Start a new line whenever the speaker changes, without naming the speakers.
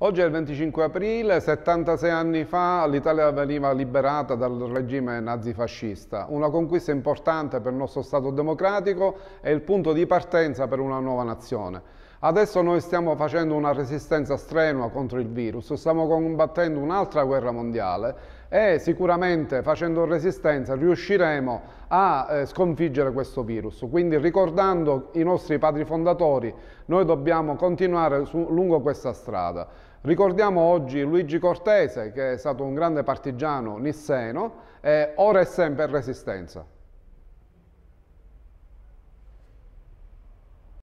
Oggi è il 25 aprile, 76 anni fa l'Italia veniva liberata dal regime nazifascista, una conquista importante per il nostro Stato democratico e il punto di partenza per una nuova nazione. Adesso noi stiamo facendo una resistenza strenua contro il virus, stiamo combattendo un'altra guerra mondiale e sicuramente facendo resistenza riusciremo a eh, sconfiggere questo virus. Quindi ricordando i nostri padri fondatori, noi dobbiamo continuare su, lungo questa strada. Ricordiamo oggi Luigi Cortese che è stato un grande partigiano nisseno e ora è sempre resistenza.